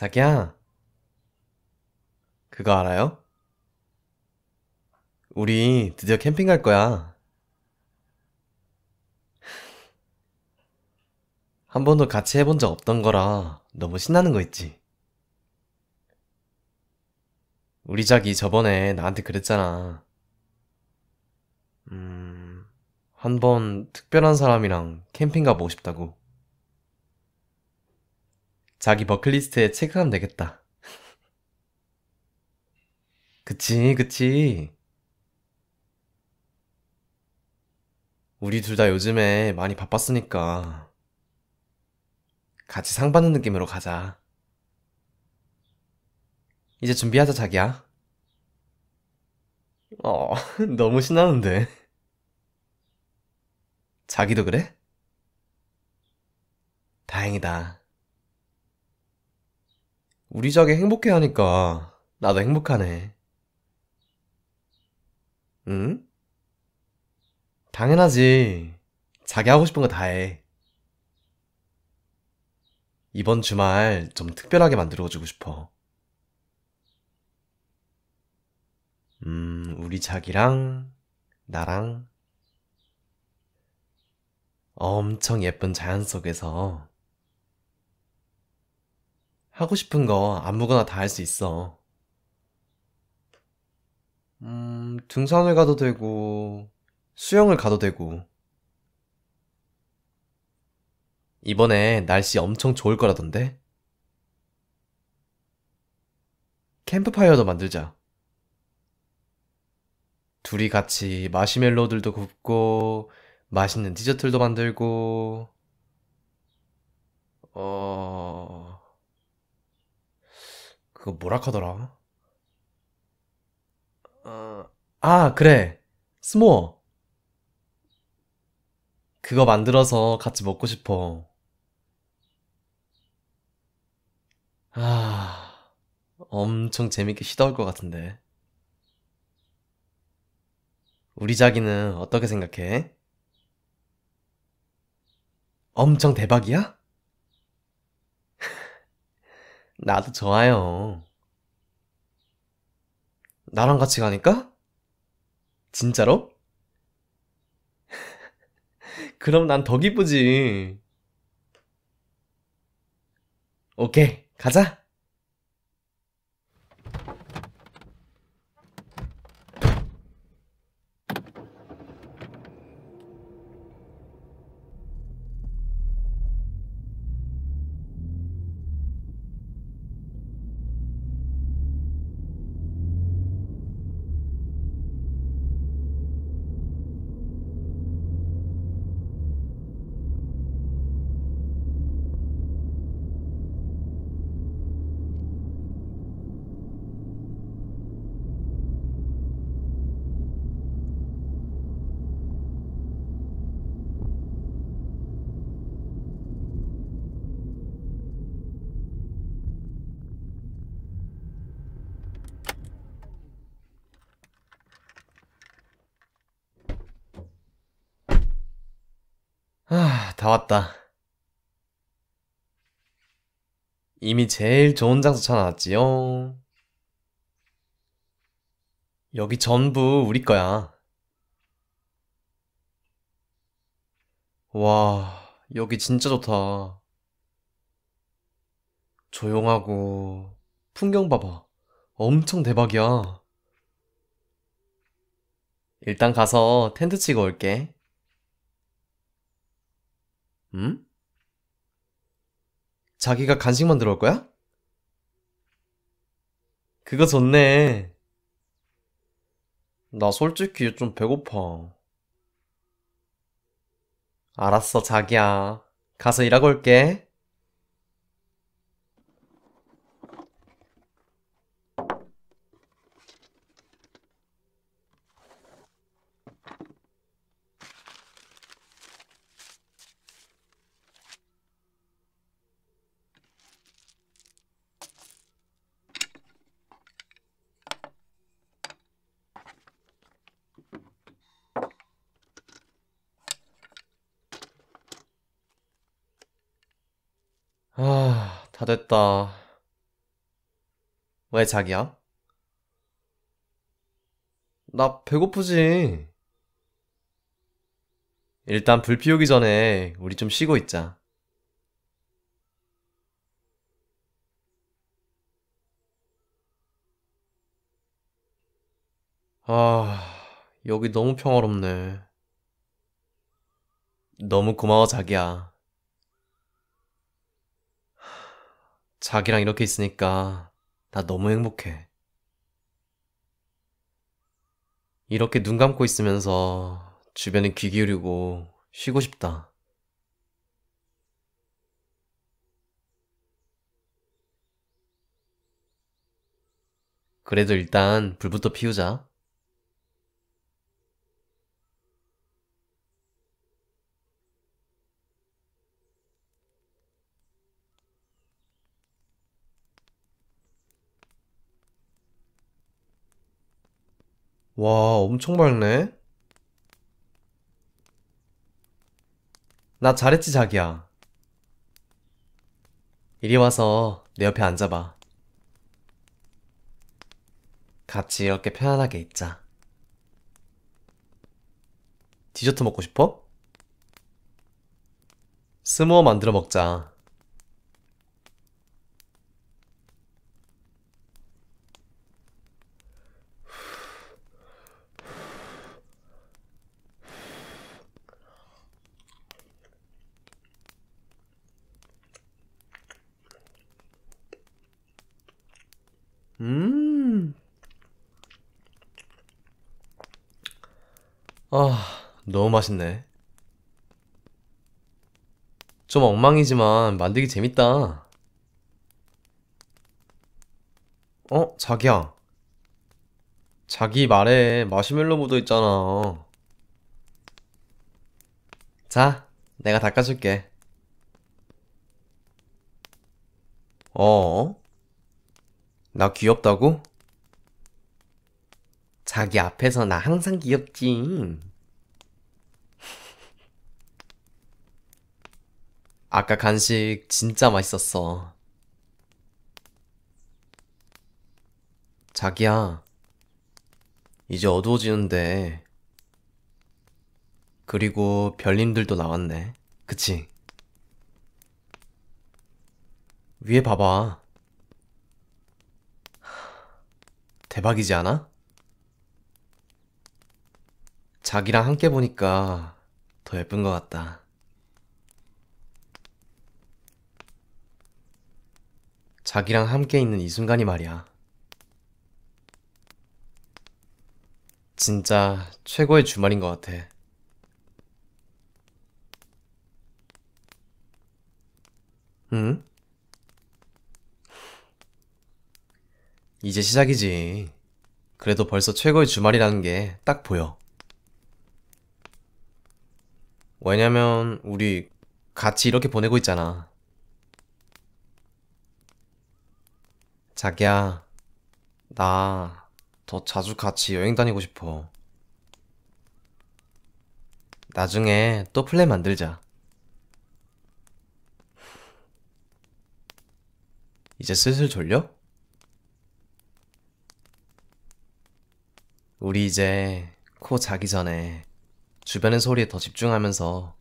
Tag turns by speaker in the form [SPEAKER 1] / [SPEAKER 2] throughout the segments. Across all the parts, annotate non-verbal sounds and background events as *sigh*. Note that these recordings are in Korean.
[SPEAKER 1] 자기야, 그거 알아요? 우리 드디어 캠핑 갈 거야. 한 번도 같이 해본 적 없던 거라 너무 신나는 거 있지? 우리 자기 저번에 나한테 그랬잖아. 음, 한 번 특별한 사람이랑 캠핑 가보고 싶다고. 자기 버클리스트에 체크하면 되겠다. *laughs* 그치, 그치. 우리 둘 다 요즘에 많이 바빴으니까 같이 상 받는 느낌으로 가자. 이제 준비하자, 자기야. 어, *laughs* 너무 신나는데. 자기도 그래? 다행이다. 우리 자기 행복해 하니까 나도 행복하네. 응? 당연하지. 자기 하고 싶은 거 다 해. 이번 주말 좀 특별하게 만들어주고 싶어. 음, 우리 자기랑 나랑 엄청 예쁜 자연 속에서 하고 싶은 거 아무거나 다 할 수 있어. 음, 등산을 가도 되고, 수영을 가도 되고. 이번에 날씨 엄청 좋을 거라던데? 캠프파이어도 만들자. 둘이 같이 마시멜로들도 굽고, 맛있는 디저트도 만들고, 어, 그거 뭐라 카더라? 어, 아, 그래. 스모어. 그거 만들어서 같이 먹고 싶어. 아, 엄청 재밌게 시도할 것 같은데. 우리 자기는 어떻게 생각해? 엄청 대박이야? 나도 좋아요. 나랑 같이 가니까? 진짜로? *laughs* 그럼 난 더 기쁘지. 오케이, 가자! 왔다. 이미 제일 좋은 장소 찾아놨지요. 여기 전부 우리 거야. 와, 여기 진짜 좋다. 조용하고, 풍경 봐봐. 엄청 대박이야. 일단 가서 텐트 치고 올게. 응? 자기가 간식 만들어 올 거야? 그거 좋네. 나 솔직히 좀 배고파. 알았어, 자기야. 가서 일하고 올게. 다 됐다. 왜 자기야? 나 배고프지. 일단 불 피우기 전에 우리 좀 쉬고 있자. 아, 여기 너무 평화롭네. 너무 고마워, 자기야. 자기랑 이렇게 있으니까 나 너무 행복해. 이렇게 눈 감고 있으면서 주변에 귀 기울이고 쉬고 싶다. 그래도 일단 불부터 피우자. 와 엄청 밝네 나 잘했지 자기야 이리 와서 내 옆에 앉아봐 같이 이렇게 편안하게 있자 디저트 먹고 싶어? 스모어 만들어 먹자 아, 너무 맛있네. 좀 엉망이지만 만들기 재밌다. 어, 자기야. 자기 말에 마시멜로 묻어 있잖아. 자, 내가 닦아줄게. 어? 나 귀엽다고? 자기 앞에서 나 항상 귀엽지. 아까 간식 진짜 맛있었어. 자기야, 이제 어두워지는데. 그리고 별님들도 나왔네. 그치? 위에 봐봐. 대박이지 않아? 자기랑 함께 보니까 더 예쁜 것 같다. 자기랑 함께 있는 이 순간이 말이야. 진짜 최고의 주말인 것 같아. 응? 이제 시작이지. 그래도 벌써 최고의 주말이라는 게 딱 보여. 왜냐면 우리 같이 이렇게 보내고 있잖아. 자기야, 나 더 자주 같이 여행 다니고 싶어. 나중에 또 플랜 만들자. 이제 슬슬 졸려? 우리 이제 코 자기 전에 주변의 소리에 더 집중하면서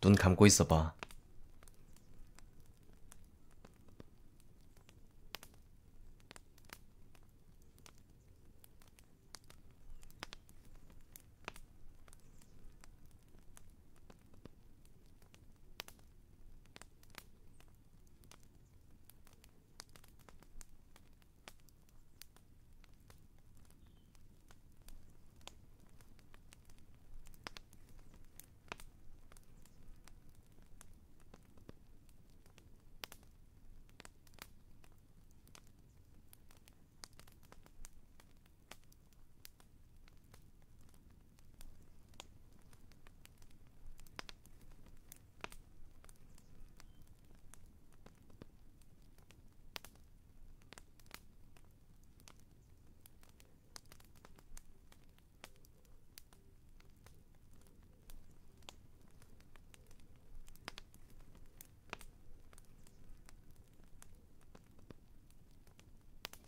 [SPEAKER 1] 눈 감고 있어봐.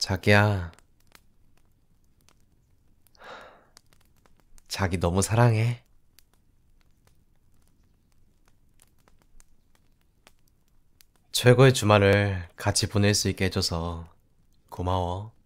[SPEAKER 1] 자기야. 자기 너무 사랑해. 최고의 주말을 같이 보낼 수 있게 해줘서 고마워.